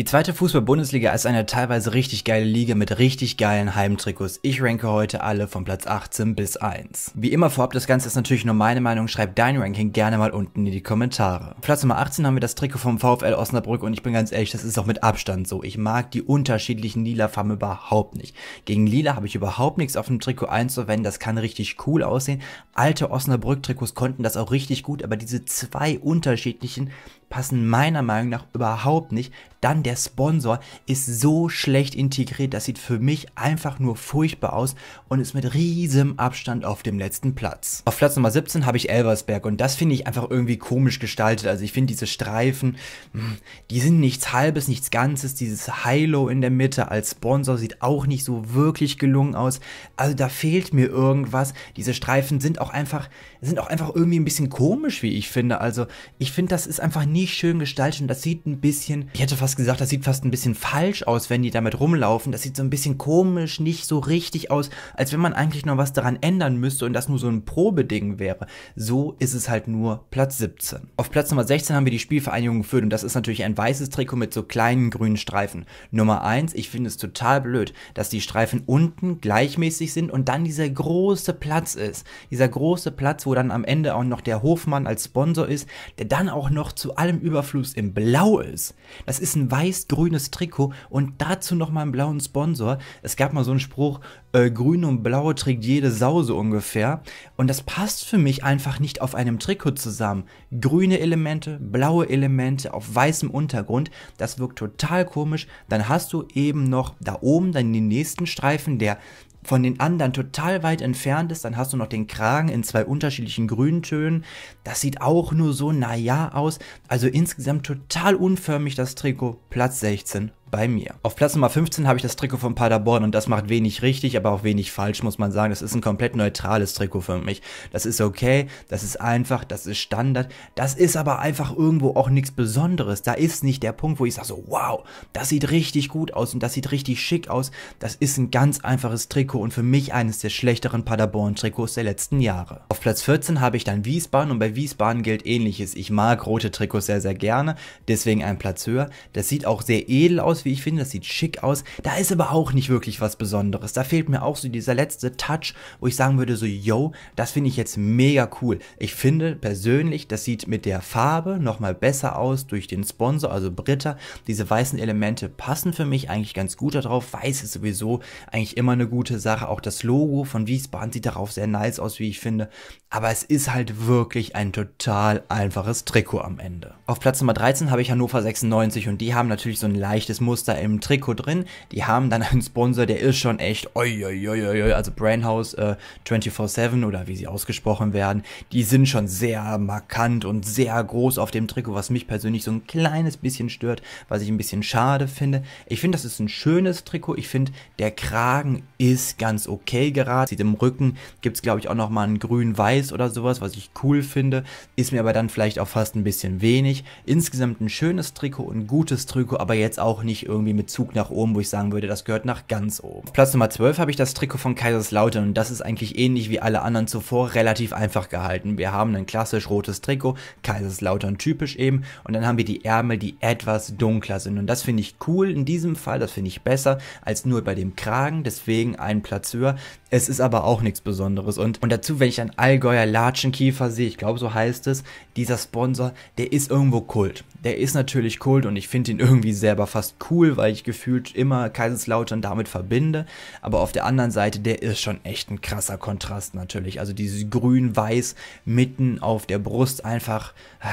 Die zweite Fußball-Bundesliga ist eine teilweise richtig geile Liga mit richtig geilen Heimtrikots. Ich ranke heute alle von Platz 18 bis 1. Wie immer vorab, das Ganze ist natürlich nur meine Meinung. Schreib dein Ranking gerne mal unten in die Kommentare. Platz Nummer 18 haben wir das Trikot vom VfL Osnabrück und ich bin ganz ehrlich, das ist auch mit Abstand so. Ich mag die unterschiedlichen lila Farben überhaupt nicht. Gegen lila habe ich überhaupt nichts auf dem Trikot einzuwenden. Das kann richtig cool aussehen. Alte Osnabrück-Trikots konnten das auch richtig gut, aber diese zwei unterschiedlichen passen meiner Meinung nach überhaupt nicht. Dann der Sponsor ist so schlecht integriert, das sieht für mich einfach nur furchtbar aus und ist mit riesem Abstand auf dem letzten Platz. Auf Platz Nummer 17 habe ich Elversberg und das finde ich einfach irgendwie komisch gestaltet. Also ich finde diese Streifen, hm, die sind nichts Halbes, nichts Ganzes. Dieses Hilo in der Mitte als Sponsor sieht auch nicht so wirklich gelungen aus. Also da fehlt mir irgendwas. Diese Streifen sind auch einfach, sind auch einfach irgendwie ein bisschen komisch, wie ich finde. Also ich finde, das ist einfach nie nicht schön gestaltet und das sieht ein bisschen, ich hätte fast gesagt, das sieht fast ein bisschen falsch aus, wenn die damit rumlaufen. Das sieht so ein bisschen komisch, nicht so richtig aus, als wenn man eigentlich noch was daran ändern müsste und das nur so ein Probeding wäre. So ist es halt nur Platz 17. Auf Platz Nummer 16 haben wir die Spielvereinigung geführt und das ist natürlich ein weißes Trikot mit so kleinen grünen Streifen. Nummer 1, ich finde es total blöd, dass die Streifen unten gleichmäßig sind und dann dieser große Platz ist. Dieser große Platz, wo dann am Ende auch noch der Hofmann als Sponsor ist, der dann auch noch zu allem vollem Überfluss im Blau ist. Das ist ein weiß-grünes Trikot und dazu nochmal einen blauen Sponsor. Es gab mal so einen Spruch, äh, grün und blau trägt jede Sau so ungefähr. Und das passt für mich einfach nicht auf einem Trikot zusammen. Grüne Elemente, blaue Elemente auf weißem Untergrund, das wirkt total komisch. Dann hast du eben noch da oben dann den nächsten Streifen, der von den anderen total weit entfernt ist. Dann hast du noch den Kragen in zwei unterschiedlichen Grüntönen. Das sieht auch nur so naja aus. Also insgesamt total unförmig das Trikot. Platz 16 bei mir. Auf Platz Nummer 15 habe ich das Trikot von Paderborn und das macht wenig richtig, aber auch wenig falsch, muss man sagen. Das ist ein komplett neutrales Trikot für mich. Das ist okay, das ist einfach, das ist Standard, das ist aber einfach irgendwo auch nichts Besonderes. Da ist nicht der Punkt, wo ich sage so, wow, das sieht richtig gut aus und das sieht richtig schick aus. Das ist ein ganz einfaches Trikot und für mich eines der schlechteren Paderborn-Trikots der letzten Jahre. Auf Platz 14 habe ich dann Wiesbaden und bei Wiesbaden gilt ähnliches. Ich mag rote Trikots sehr, sehr gerne, deswegen ein Platz höher. Das sieht auch sehr edel aus aus, wie ich finde. Das sieht schick aus. Da ist aber auch nicht wirklich was Besonderes. Da fehlt mir auch so dieser letzte Touch, wo ich sagen würde, so, yo, das finde ich jetzt mega cool. Ich finde persönlich, das sieht mit der Farbe nochmal besser aus durch den Sponsor, also Britta. Diese weißen Elemente passen für mich eigentlich ganz gut darauf. Weiß ist sowieso eigentlich immer eine gute Sache. Auch das Logo von Wiesbaden sieht darauf sehr nice aus, wie ich finde. Aber es ist halt wirklich ein total einfaches Trikot am Ende. Auf Platz Nummer 13 habe ich Hannover 96 und die haben natürlich so ein leichtes Muster im Trikot drin. Die haben dann einen Sponsor, der ist schon echt, oi, oi, oi, also Brandhouse äh, 24-7 oder wie sie ausgesprochen werden, die sind schon sehr markant und sehr groß auf dem Trikot, was mich persönlich so ein kleines bisschen stört, was ich ein bisschen schade finde. Ich finde, das ist ein schönes Trikot. Ich finde, der Kragen ist ganz okay gerade. Sieht im Rücken, gibt es glaube ich auch nochmal ein grün-weiß oder sowas, was ich cool finde. Ist mir aber dann vielleicht auch fast ein bisschen wenig. Insgesamt ein schönes Trikot, ein gutes Trikot, aber jetzt auch nicht nicht irgendwie mit Zug nach oben, wo ich sagen würde, das gehört nach ganz oben. Platz Nummer 12 habe ich das Trikot von Kaiserslautern und das ist eigentlich ähnlich wie alle anderen zuvor relativ einfach gehalten. Wir haben ein klassisch rotes Trikot, Kaiserslautern typisch eben und dann haben wir die Ärmel, die etwas dunkler sind und das finde ich cool in diesem Fall, das finde ich besser als nur bei dem Kragen, deswegen ein Platz höher. Es ist aber auch nichts Besonderes und, und dazu, wenn ich einen Allgäuer Latschenkiefer sehe, ich glaube so heißt es, dieser Sponsor, der ist irgendwo Kult. Der ist natürlich Kult und ich finde ihn irgendwie selber fast cool, weil ich gefühlt immer Kaiserslautern damit verbinde. Aber auf der anderen Seite, der ist schon echt ein krasser Kontrast natürlich. Also dieses Grün-Weiß mitten auf der Brust einfach. Ah,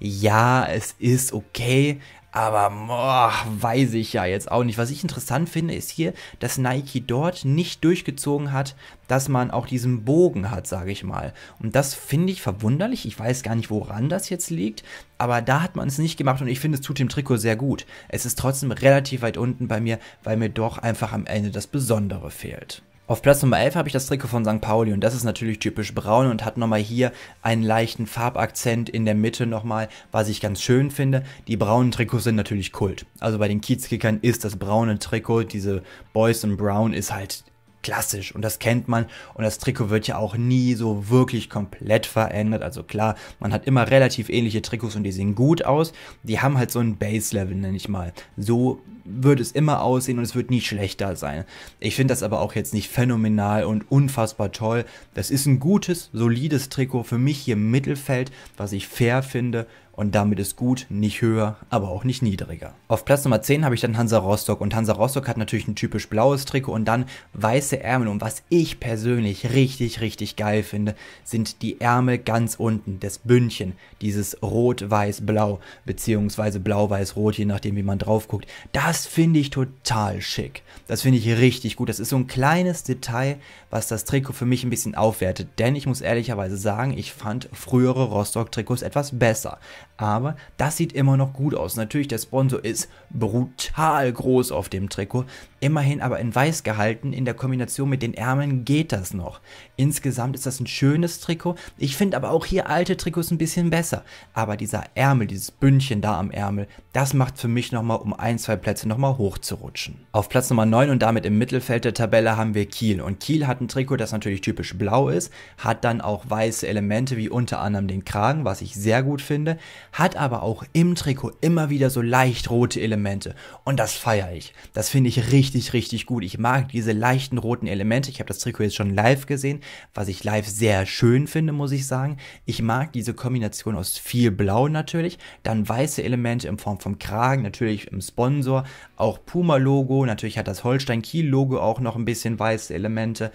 ja, es ist okay, aber boah, weiß ich ja jetzt auch nicht. Was ich interessant finde, ist hier, dass Nike dort nicht durchgezogen hat, dass man auch diesen Bogen hat, sage ich mal. Und das finde ich verwunderlich. Ich weiß gar nicht, woran das jetzt liegt, aber da hat man es nicht gemacht und ich finde, es tut dem Trikot sehr gut. Es ist trotzdem relativ weit unten bei mir, weil mir doch einfach am Ende das Besondere fehlt. Auf Platz Nummer 11 habe ich das Trikot von St. Pauli und das ist natürlich typisch braun und hat nochmal hier einen leichten Farbakzent in der Mitte nochmal, was ich ganz schön finde. Die braunen Trikots sind natürlich Kult. Also bei den Kiezkickern ist das braune Trikot, diese Boys in Brown ist halt klassisch und das kennt man und das Trikot wird ja auch nie so wirklich komplett verändert. Also klar, man hat immer relativ ähnliche Trikots und die sehen gut aus. Die haben halt so ein Base-Level, nenne ich mal. So wird es immer aussehen und es wird nie schlechter sein. Ich finde das aber auch jetzt nicht phänomenal und unfassbar toll. Das ist ein gutes, solides Trikot für mich hier im Mittelfeld, was ich fair finde und damit ist gut nicht höher, aber auch nicht niedriger. Auf Platz Nummer 10 habe ich dann Hansa Rostock und Hansa Rostock hat natürlich ein typisch blaues Trikot und dann weiße Ärmel und was ich persönlich richtig, richtig geil finde, sind die Ärmel ganz unten, das Bündchen, dieses rot-weiß-blau beziehungsweise blau-weiß-rot, je nachdem wie man drauf guckt. Das finde ich total schick. Das finde ich richtig gut. Das ist so ein kleines Detail, was das Trikot für mich ein bisschen aufwertet, denn ich muss ehrlicherweise sagen, ich fand frühere Rostock-Trikots etwas besser aber das sieht immer noch gut aus. Natürlich, der Sponsor ist brutal groß auf dem Trikot, immerhin aber in weiß gehalten, in der Kombination mit den Ärmeln geht das noch. Insgesamt ist das ein schönes Trikot, ich finde aber auch hier alte Trikots ein bisschen besser, aber dieser Ärmel, dieses Bündchen da am Ärmel, das macht für mich nochmal um ein, zwei Plätze nochmal hochzurutschen. Auf Platz Nummer 9 und damit im Mittelfeld der Tabelle haben wir Kiel und Kiel hat ein Trikot, das natürlich typisch blau ist, hat dann auch weiße Elemente wie unter anderem den Kragen, was ich sehr gut finde, hat aber auch im Trikot immer wieder so leicht rote Elemente. Und das feiere ich. Das finde ich richtig, richtig gut. Ich mag diese leichten roten Elemente. Ich habe das Trikot jetzt schon live gesehen, was ich live sehr schön finde, muss ich sagen. Ich mag diese Kombination aus viel Blau natürlich, dann weiße Elemente in Form vom Kragen, natürlich im Sponsor, auch Puma-Logo, natürlich hat das Holstein-Kiel-Logo auch noch ein bisschen weiße Elemente.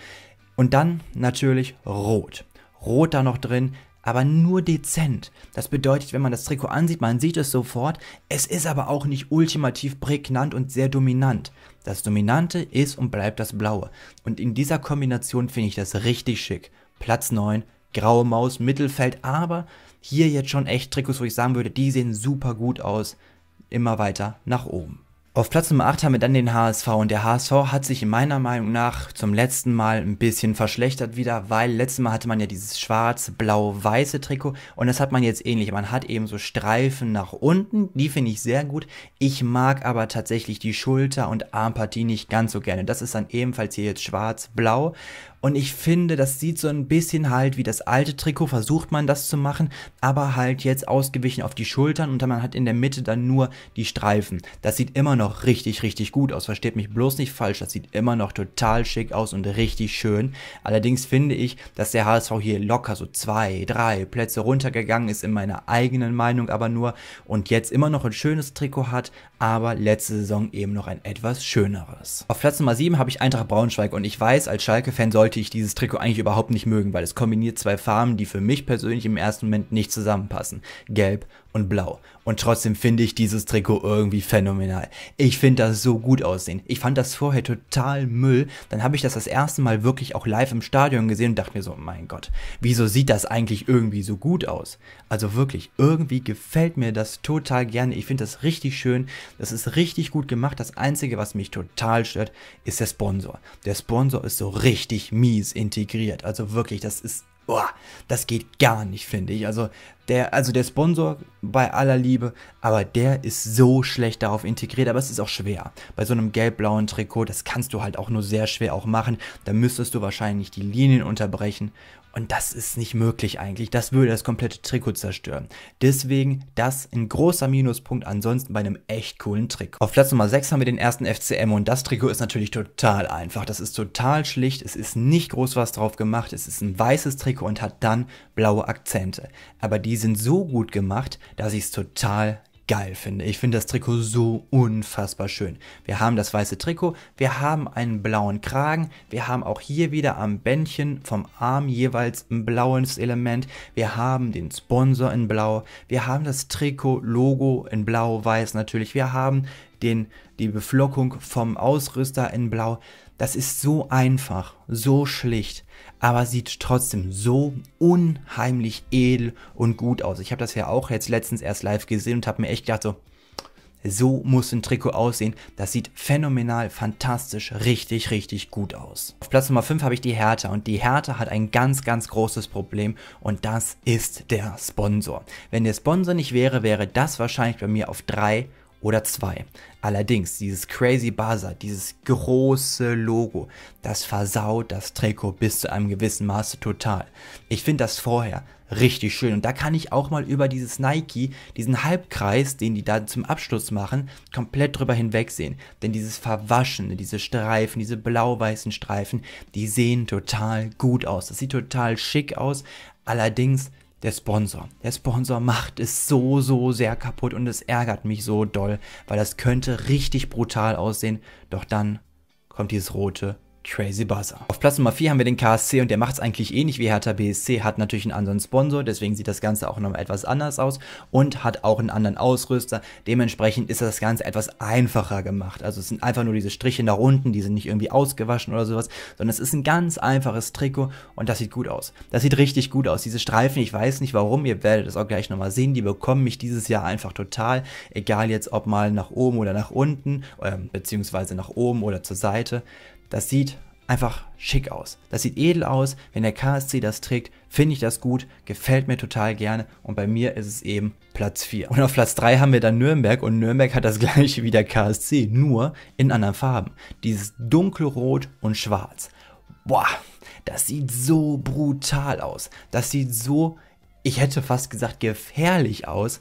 Und dann natürlich Rot. Rot da noch drin, aber nur dezent. Das bedeutet, wenn man das Trikot ansieht, man sieht es sofort. Es ist aber auch nicht ultimativ prägnant und sehr dominant. Das Dominante ist und bleibt das Blaue. Und in dieser Kombination finde ich das richtig schick. Platz 9, graue Maus, Mittelfeld, aber hier jetzt schon echt Trikots, wo ich sagen würde, die sehen super gut aus. Immer weiter nach oben. Auf Platz Nummer 8 haben wir dann den HSV und der HSV hat sich in meiner Meinung nach zum letzten Mal ein bisschen verschlechtert wieder, weil letztes Mal hatte man ja dieses schwarz-blau-weiße Trikot und das hat man jetzt ähnlich. Man hat eben so Streifen nach unten, die finde ich sehr gut. Ich mag aber tatsächlich die Schulter- und Armpartie nicht ganz so gerne. Das ist dann ebenfalls hier jetzt schwarz-blau und ich finde, das sieht so ein bisschen halt wie das alte Trikot, versucht man das zu machen, aber halt jetzt ausgewichen auf die Schultern und man hat in der Mitte dann nur die Streifen. Das sieht immer noch noch richtig, richtig gut aus. Versteht mich bloß nicht falsch. Das sieht immer noch total schick aus und richtig schön. Allerdings finde ich, dass der HSV hier locker so zwei, drei Plätze runtergegangen ist, in meiner eigenen Meinung aber nur. Und jetzt immer noch ein schönes Trikot hat, aber letzte Saison eben noch ein etwas schöneres. Auf Platz Nummer 7 habe ich Eintracht Braunschweig und ich weiß, als Schalke-Fan sollte ich dieses Trikot eigentlich überhaupt nicht mögen, weil es kombiniert zwei Farben, die für mich persönlich im ersten Moment nicht zusammenpassen. Gelb und blau. Und trotzdem finde ich dieses Trikot irgendwie phänomenal. Ich finde das so gut aussehen. Ich fand das vorher total Müll. Dann habe ich das das erste Mal wirklich auch live im Stadion gesehen und dachte mir so, mein Gott, wieso sieht das eigentlich irgendwie so gut aus? Also wirklich, irgendwie gefällt mir das total gerne. Ich finde das richtig schön. Das ist richtig gut gemacht. Das Einzige, was mich total stört, ist der Sponsor. Der Sponsor ist so richtig mies integriert. Also wirklich, das ist Boah, das geht gar nicht, finde ich. Also der, also der Sponsor bei aller Liebe, aber der ist so schlecht darauf integriert, aber es ist auch schwer. Bei so einem gelb-blauen Trikot, das kannst du halt auch nur sehr schwer auch machen. Da müsstest du wahrscheinlich die Linien unterbrechen. Und das ist nicht möglich eigentlich. Das würde das komplette Trikot zerstören. Deswegen das ein großer Minuspunkt ansonsten bei einem echt coolen Trikot. Auf Platz Nummer 6 haben wir den ersten FCM und das Trikot ist natürlich total einfach. Das ist total schlicht. Es ist nicht groß was drauf gemacht. Es ist ein weißes Trikot und hat dann blaue Akzente. Aber die die sind so gut gemacht, dass ich es total geil finde. Ich finde das Trikot so unfassbar schön. Wir haben das weiße Trikot, wir haben einen blauen Kragen, wir haben auch hier wieder am Bändchen vom Arm jeweils ein blaues Element, wir haben den Sponsor in blau, wir haben das Trikot-Logo in blau-weiß natürlich, wir haben den, die Beflockung vom Ausrüster in blau. Das ist so einfach, so schlicht, aber sieht trotzdem so unheimlich edel und gut aus. Ich habe das ja auch jetzt letztens erst live gesehen und habe mir echt gedacht so, so muss ein Trikot aussehen. Das sieht phänomenal, fantastisch, richtig, richtig gut aus. Auf Platz Nummer 5 habe ich die Hertha und die Hertha hat ein ganz, ganz großes Problem und das ist der Sponsor. Wenn der Sponsor nicht wäre, wäre das wahrscheinlich bei mir auf 3 oder zwei. Allerdings, dieses Crazy Buzzer, dieses große Logo, das versaut das Trikot bis zu einem gewissen Maße total. Ich finde das vorher richtig schön und da kann ich auch mal über dieses Nike, diesen Halbkreis, den die da zum Abschluss machen, komplett drüber hinwegsehen. Denn dieses Verwaschene, diese Streifen, diese blau-weißen Streifen, die sehen total gut aus. Das sieht total schick aus. Allerdings der Sponsor. Der Sponsor macht es so, so sehr kaputt und es ärgert mich so doll, weil das könnte richtig brutal aussehen. Doch dann kommt dieses rote Crazy Buzzer. Auf Platz Nummer 4 haben wir den KSC und der macht es eigentlich ähnlich eh wie Hertha BSC, hat natürlich einen anderen Sponsor, deswegen sieht das Ganze auch nochmal etwas anders aus und hat auch einen anderen Ausrüster. Dementsprechend ist das Ganze etwas einfacher gemacht. Also es sind einfach nur diese Striche nach unten, die sind nicht irgendwie ausgewaschen oder sowas, sondern es ist ein ganz einfaches Trikot und das sieht gut aus. Das sieht richtig gut aus. Diese Streifen, ich weiß nicht warum, ihr werdet es auch gleich nochmal sehen, die bekommen mich dieses Jahr einfach total, egal jetzt ob mal nach oben oder nach unten, äh, beziehungsweise nach oben oder zur Seite. Das sieht einfach schick aus. Das sieht edel aus. Wenn der KSC das trägt, finde ich das gut, gefällt mir total gerne und bei mir ist es eben Platz 4. Und auf Platz 3 haben wir dann Nürnberg und Nürnberg hat das gleiche wie der KSC, nur in anderen Farben. Dieses dunkelrot und schwarz. Boah, das sieht so brutal aus. Das sieht so, ich hätte fast gesagt, gefährlich aus.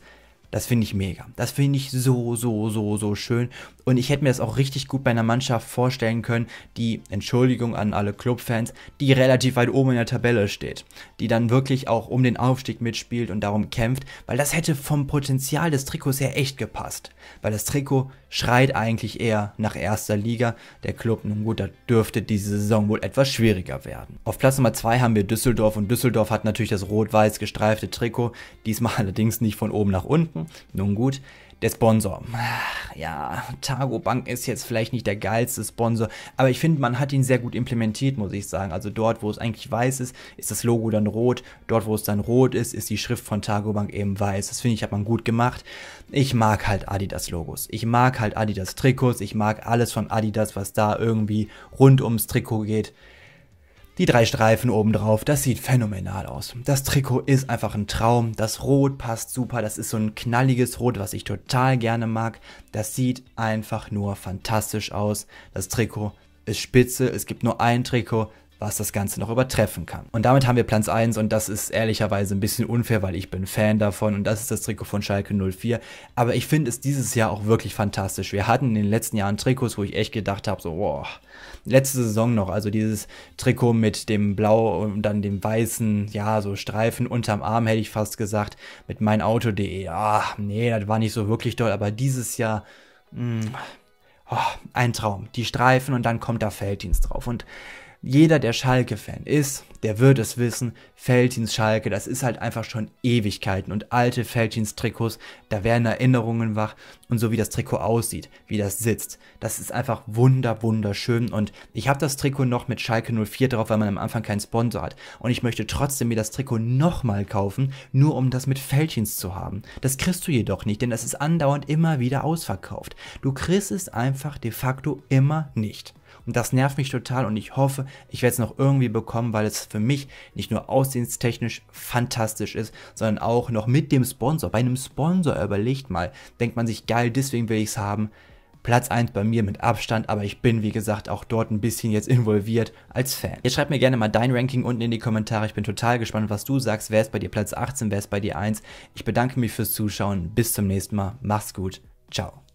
Das finde ich mega. Das finde ich so, so, so, so schön. Und ich hätte mir das auch richtig gut bei einer Mannschaft vorstellen können, die, Entschuldigung an alle Clubfans, die relativ weit oben in der Tabelle steht. Die dann wirklich auch um den Aufstieg mitspielt und darum kämpft, weil das hätte vom Potenzial des Trikots her echt gepasst. Weil das Trikot schreit eigentlich eher nach erster Liga. Der Club, nun gut, da dürfte diese Saison wohl etwas schwieriger werden. Auf Platz Nummer 2 haben wir Düsseldorf und Düsseldorf hat natürlich das rot-weiß gestreifte Trikot, diesmal allerdings nicht von oben nach unten. Nun gut, der Sponsor. Ja, Targo Bank ist jetzt vielleicht nicht der geilste Sponsor, aber ich finde, man hat ihn sehr gut implementiert, muss ich sagen. Also dort, wo es eigentlich weiß ist, ist das Logo dann rot. Dort, wo es dann rot ist, ist die Schrift von Targo Bank eben weiß. Das finde ich, hat man gut gemacht. Ich mag halt Adidas Logos. Ich mag halt Adidas Trikots. Ich mag alles von Adidas, was da irgendwie rund ums Trikot geht. Die drei Streifen oben drauf, das sieht phänomenal aus. Das Trikot ist einfach ein Traum. Das Rot passt super. Das ist so ein knalliges Rot, was ich total gerne mag. Das sieht einfach nur fantastisch aus. Das Trikot ist spitze. Es gibt nur ein Trikot was das Ganze noch übertreffen kann. Und damit haben wir Platz 1 und das ist ehrlicherweise ein bisschen unfair, weil ich bin Fan davon und das ist das Trikot von Schalke 04. Aber ich finde es dieses Jahr auch wirklich fantastisch. Wir hatten in den letzten Jahren Trikots, wo ich echt gedacht habe, so, boah, letzte Saison noch, also dieses Trikot mit dem Blau und dann dem weißen, ja, so Streifen unterm Arm hätte ich fast gesagt, mit meinauto.de. Ach, nee, das war nicht so wirklich toll, aber dieses Jahr, mh, mm, oh, ein Traum. Die Streifen und dann kommt da Felddienst drauf und jeder, der Schalke-Fan ist, der wird es wissen, Feltins Schalke, das ist halt einfach schon Ewigkeiten und alte Feltins Trikots, da werden Erinnerungen wach und so wie das Trikot aussieht, wie das sitzt, das ist einfach wunder wunderschön und ich habe das Trikot noch mit Schalke 04 drauf, weil man am Anfang keinen Sponsor hat und ich möchte trotzdem mir das Trikot nochmal kaufen, nur um das mit Feltins zu haben. Das kriegst du jedoch nicht, denn das ist andauernd immer wieder ausverkauft. Du kriegst es einfach de facto immer nicht. Und das nervt mich total und ich hoffe, ich werde es noch irgendwie bekommen, weil es für mich nicht nur aussehenstechnisch fantastisch ist, sondern auch noch mit dem Sponsor. Bei einem Sponsor überlegt mal, denkt man sich, geil, deswegen will ich es haben. Platz 1 bei mir mit Abstand, aber ich bin wie gesagt auch dort ein bisschen jetzt involviert als Fan. Jetzt schreib mir gerne mal dein Ranking unten in die Kommentare. Ich bin total gespannt, was du sagst. Wer ist bei dir Platz 18, wer ist bei dir 1? Ich bedanke mich fürs Zuschauen. Bis zum nächsten Mal. Mach's gut. Ciao.